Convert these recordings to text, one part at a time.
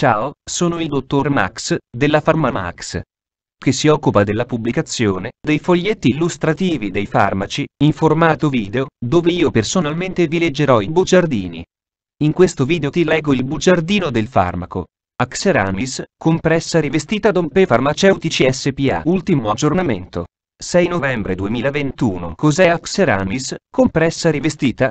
Ciao, sono il dottor Max, della PharmaMax, che si occupa della pubblicazione dei foglietti illustrativi dei farmaci, in formato video, dove io personalmente vi leggerò i bugiardini. In questo video ti leggo il bugiardino del farmaco. Axeramis, compressa rivestita Dompe Farmaceutici SPA. Ultimo aggiornamento. 6 novembre 2021 Cos'è Axeramis, compressa rivestita,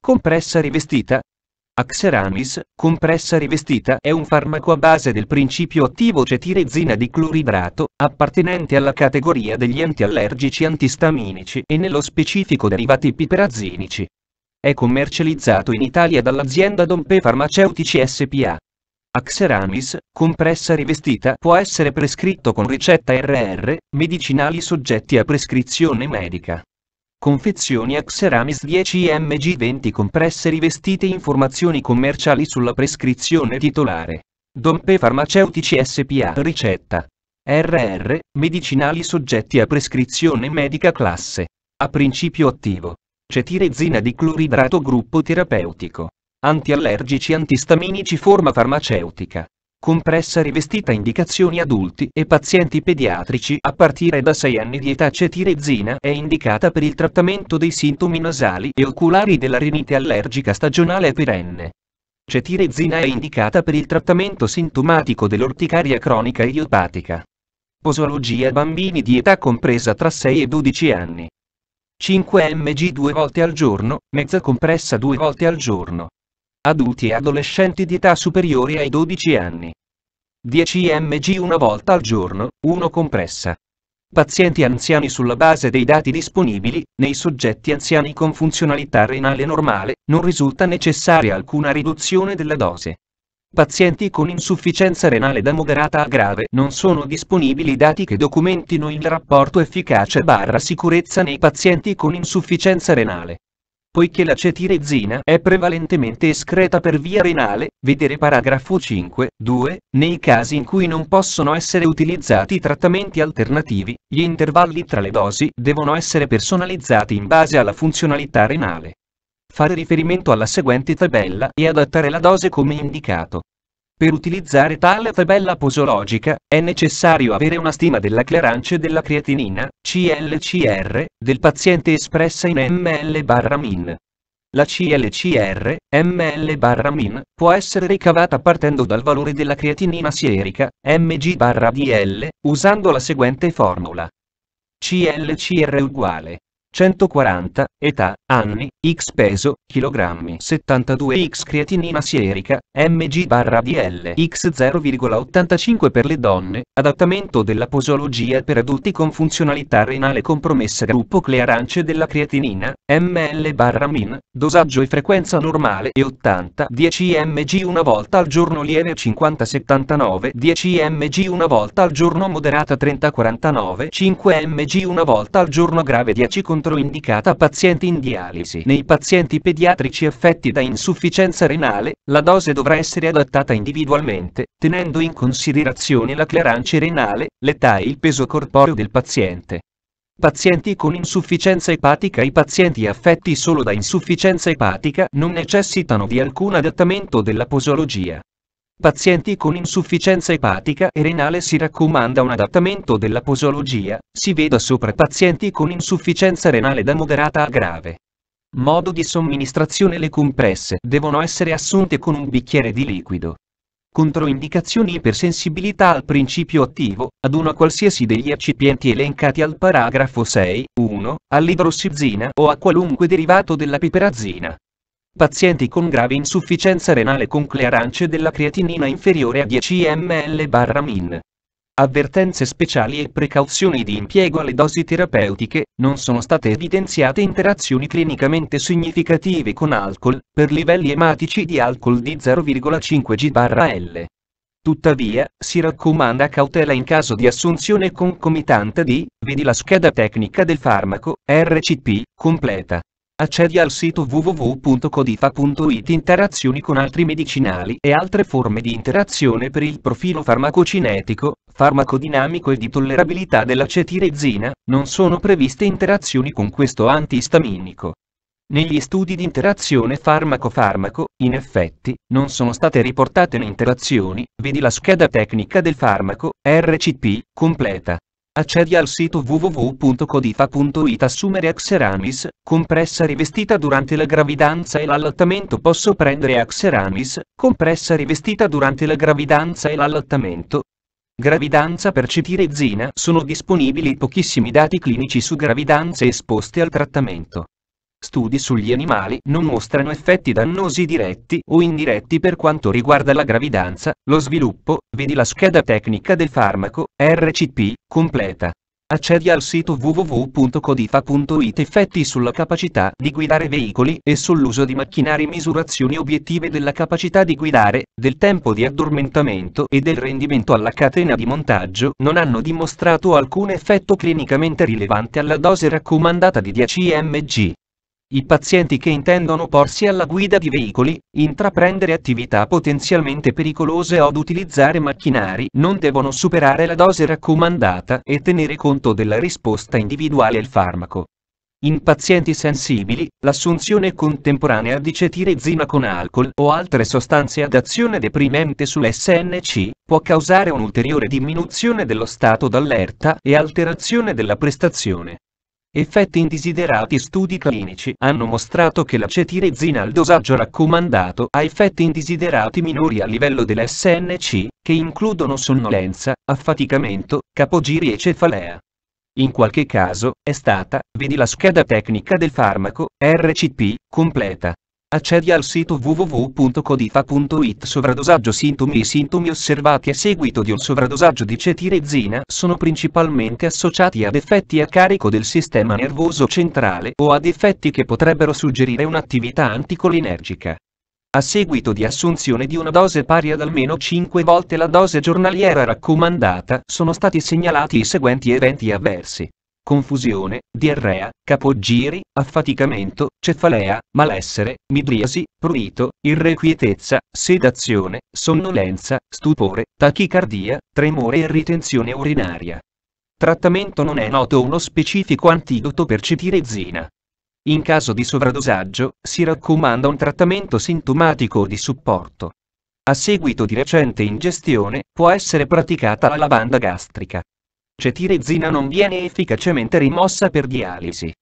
compressa rivestita. Axeramis, compressa rivestita, è un farmaco a base del principio attivo cetirezina di cloridrato, appartenente alla categoria degli antiallergici antistaminici e nello specifico derivati piperazinici. È commercializzato in Italia dall'azienda Dompe Farmaceutici SPA. Axeramis, compressa rivestita, può essere prescritto con ricetta RR, medicinali soggetti a prescrizione medica confezioni Axeramis 10 mg 20 compresse rivestite informazioni commerciali sulla prescrizione titolare. Dompe Farmaceutici SPA ricetta. RR, medicinali soggetti a prescrizione medica classe. A principio attivo. Cetirezina di cloridrato gruppo terapeutico. Antiallergici antistaminici forma farmaceutica compressa rivestita indicazioni adulti e pazienti pediatrici a partire da 6 anni di età cetirezina è indicata per il trattamento dei sintomi nasali e oculari della rinite allergica stagionale perenne. Cetirezina è indicata per il trattamento sintomatico dell'orticaria cronica idiopatica. Posologia bambini di età compresa tra 6 e 12 anni. 5 mg due volte al giorno, mezza compressa due volte al giorno adulti e adolescenti di età superiore ai 12 anni. 10 mg una volta al giorno, 1 compressa. Pazienti anziani sulla base dei dati disponibili, nei soggetti anziani con funzionalità renale normale, non risulta necessaria alcuna riduzione della dose. Pazienti con insufficienza renale da moderata a grave non sono disponibili dati che documentino il rapporto efficace barra sicurezza nei pazienti con insufficienza renale poiché la cetirezina è prevalentemente escreta per via renale, vedere paragrafo 5, 2, nei casi in cui non possono essere utilizzati trattamenti alternativi, gli intervalli tra le dosi devono essere personalizzati in base alla funzionalità renale. Fare riferimento alla seguente tabella e adattare la dose come indicato. Per utilizzare tale tabella posologica, è necessario avere una stima della clearance della creatinina, CLCR, del paziente espressa in ml-min. La CLCR, ml-min, può essere ricavata partendo dal valore della creatinina sierica, mg-dl, usando la seguente formula. CLCR uguale 140, età, anni, x peso, kg, 72 x creatinina sierica, mg barra DL, x 0,85 per le donne, adattamento della posologia per adulti con funzionalità renale compromessa gruppo clearance della creatinina, ml barra min, dosaggio e frequenza normale e 80 10 mg una volta al giorno lieve 50 79 10 mg una volta al giorno moderata 30 49 5 mg una volta al giorno grave 10 con controindicata a pazienti in dialisi. Nei pazienti pediatrici affetti da insufficienza renale, la dose dovrà essere adattata individualmente, tenendo in considerazione la clearance renale, l'età e il peso corporeo del paziente. Pazienti con insufficienza epatica I pazienti affetti solo da insufficienza epatica non necessitano di alcun adattamento della posologia. Pazienti con insufficienza epatica e renale si raccomanda un adattamento della posologia, si veda sopra pazienti con insufficienza renale da moderata a grave. Modo di somministrazione Le compresse devono essere assunte con un bicchiere di liquido. Controindicazioni ipersensibilità al principio attivo, ad uno qualsiasi degli eccipienti elencati al paragrafo 6, 1, all'idrossizina o a qualunque derivato della piperazina. Pazienti con grave insufficienza renale con clearance della creatinina inferiore a 10 ml/min. Avvertenze speciali e precauzioni di impiego alle dosi terapeutiche, non sono state evidenziate interazioni clinicamente significative con alcol, per livelli ematici di alcol di 0,5 G/L. Tuttavia, si raccomanda cautela in caso di assunzione concomitante di, vedi la scheda tecnica del farmaco, RCP, completa. Accedi al sito www.codifa.it Interazioni con altri medicinali e altre forme di interazione per il profilo farmacocinetico, farmacodinamico e di tollerabilità dell'acetirezina, non sono previste interazioni con questo antistaminico. Negli studi di interazione farmaco-farmaco, in effetti, non sono state riportate interazioni, vedi la scheda tecnica del farmaco, RCP, completa. Accedi al sito www.codifa.it Assumere Axeramis, compressa rivestita durante la gravidanza e l'allattamento Posso prendere Axeramis, compressa rivestita durante la gravidanza e l'allattamento? Gravidanza per citirezina Sono disponibili pochissimi dati clinici su gravidanze esposte al trattamento studi sugli animali non mostrano effetti dannosi diretti o indiretti per quanto riguarda la gravidanza, lo sviluppo, vedi la scheda tecnica del farmaco, RCP, completa. Accedi al sito www.codifa.it Effetti sulla capacità di guidare veicoli e sull'uso di macchinari Misurazioni obiettive della capacità di guidare, del tempo di addormentamento e del rendimento alla catena di montaggio non hanno dimostrato alcun effetto clinicamente rilevante alla dose raccomandata di 10 mg. I pazienti che intendono porsi alla guida di veicoli, intraprendere attività potenzialmente pericolose o ad utilizzare macchinari non devono superare la dose raccomandata e tenere conto della risposta individuale al farmaco. In pazienti sensibili, l'assunzione contemporanea di cetirizina con alcol o altre sostanze ad azione deprimente sull'SNC può causare un'ulteriore diminuzione dello stato d'allerta e alterazione della prestazione. Effetti indesiderati Studi clinici hanno mostrato che l'acetirezina al dosaggio raccomandato ha effetti indesiderati minori a livello dell'SNC, che includono sonnolenza, affaticamento, capogiri e cefalea. In qualche caso, è stata, vedi la scheda tecnica del farmaco, RCP, completa. Accedi al sito www.codifa.it Sovradosaggio Sintomi I sintomi osservati a seguito di un sovradosaggio di cetirezina sono principalmente associati ad effetti a carico del sistema nervoso centrale o ad effetti che potrebbero suggerire un'attività anticolinergica a seguito di assunzione di una dose pari ad almeno 5 volte la dose giornaliera raccomandata, sono stati segnalati i seguenti eventi avversi confusione, diarrea, capogiri, affaticamento, cefalea, malessere, midriasi, prurito, irrequietezza, sedazione, sonnolenza, stupore, tachicardia, tremore e ritenzione urinaria. Trattamento non è noto uno specifico antidoto per cetirizina. In caso di sovradosaggio, si raccomanda un trattamento sintomatico di supporto. A seguito di recente ingestione, può essere praticata la lavanda gastrica. Cetirezina cioè, non viene efficacemente rimossa per dialisi.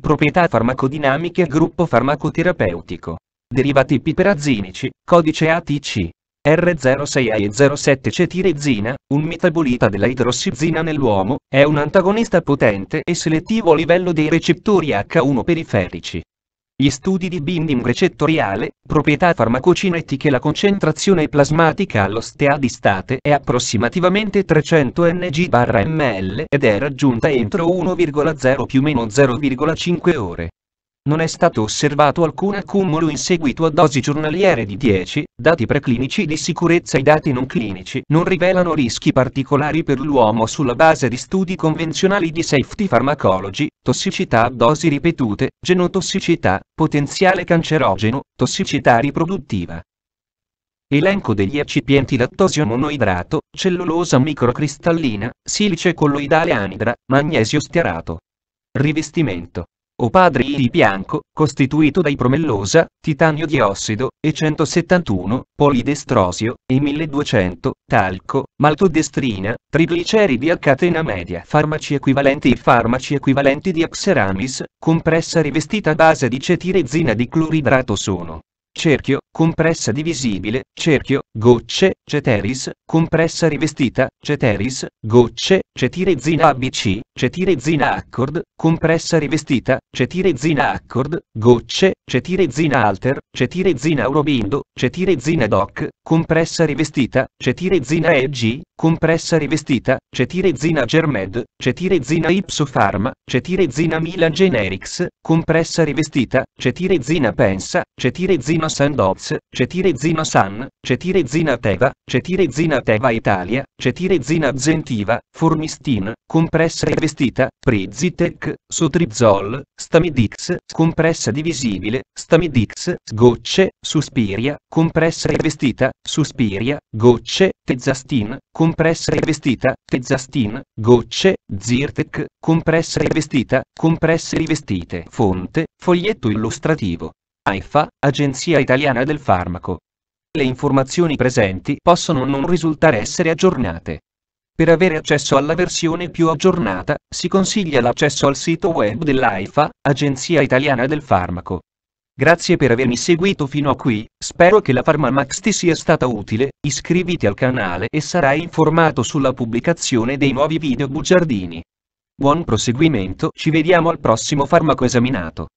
Proprietà farmacodinamiche Gruppo farmacoterapeutico. Derivati piperazinici, codice ATC. R06A e 07 cetirezina, cioè, un metabolita della idrossizina nell'uomo, è un antagonista potente e selettivo a livello dei recettori H1 periferici. Gli studi di binding recettoriale, proprietà farmacocinetiche La concentrazione plasmatica all'ostea di state è approssimativamente 300 ng/ml ed è raggiunta entro 1,0 più meno 0,5 ore non è stato osservato alcun accumulo in seguito a dosi giornaliere di 10, dati preclinici di sicurezza i dati non clinici non rivelano rischi particolari per l'uomo sulla base di studi convenzionali di safety farmacology, tossicità a dosi ripetute, genotossicità, potenziale cancerogeno, tossicità riproduttiva. Elenco degli eccipienti lattosio monoidrato, cellulosa microcristallina, silice colloidale anidra, magnesio stiarato. Rivestimento o padre di bianco, costituito dai promellosa, titanio diossido, e 171, polidestrosio, e 1200, talco, maltodestrina, trigliceridi a catena media. Farmaci equivalenti I farmaci equivalenti di Axeramis, compressa rivestita a base di cetirezina di cloridrato sono. Cerchio, compressa divisibile, cerchio, gocce, ceteris, compressa rivestita, ceteris, gocce, cetirezina ABC, cetirezina accord, compressa rivestita, cetirezina accord, gocce, cetirezina alter, cetirezina urobindo, cetirezina doc, compressa rivestita, cetirezina EG, compressa rivestita, cetirezina Germed, cetirezina Ipsofarm, cetirezina Milan Generics, compressa rivestita, cetirezina Pensa, cetirezina Sandoz, Kids, Cetire Zina San, Cetire Zina Teva, Cetire Zina Teva Italia, Cetire Zina Zentiva, Formistin, compressa e vestita, Prezitec, Sotrizol, Stamidix, compressa divisibile, Stamidix, gocce, Suspiria, compressa e vestita, Suspiria, gocce, Tezastin, compressa e vestita, Tezastin, gocce, Zirtec, compressa e vestita, Compressa e rivestite. Fonte, foglietto illustrativo. AIFA, Agenzia Italiana del Farmaco. Le informazioni presenti possono non risultare essere aggiornate. Per avere accesso alla versione più aggiornata, si consiglia l'accesso al sito web dell'AIFA, Agenzia Italiana del Farmaco. Grazie per avermi seguito fino a qui, spero che la Farmamax ti sia stata utile, iscriviti al canale e sarai informato sulla pubblicazione dei nuovi video bugiardini. Buon proseguimento, ci vediamo al prossimo farmaco esaminato.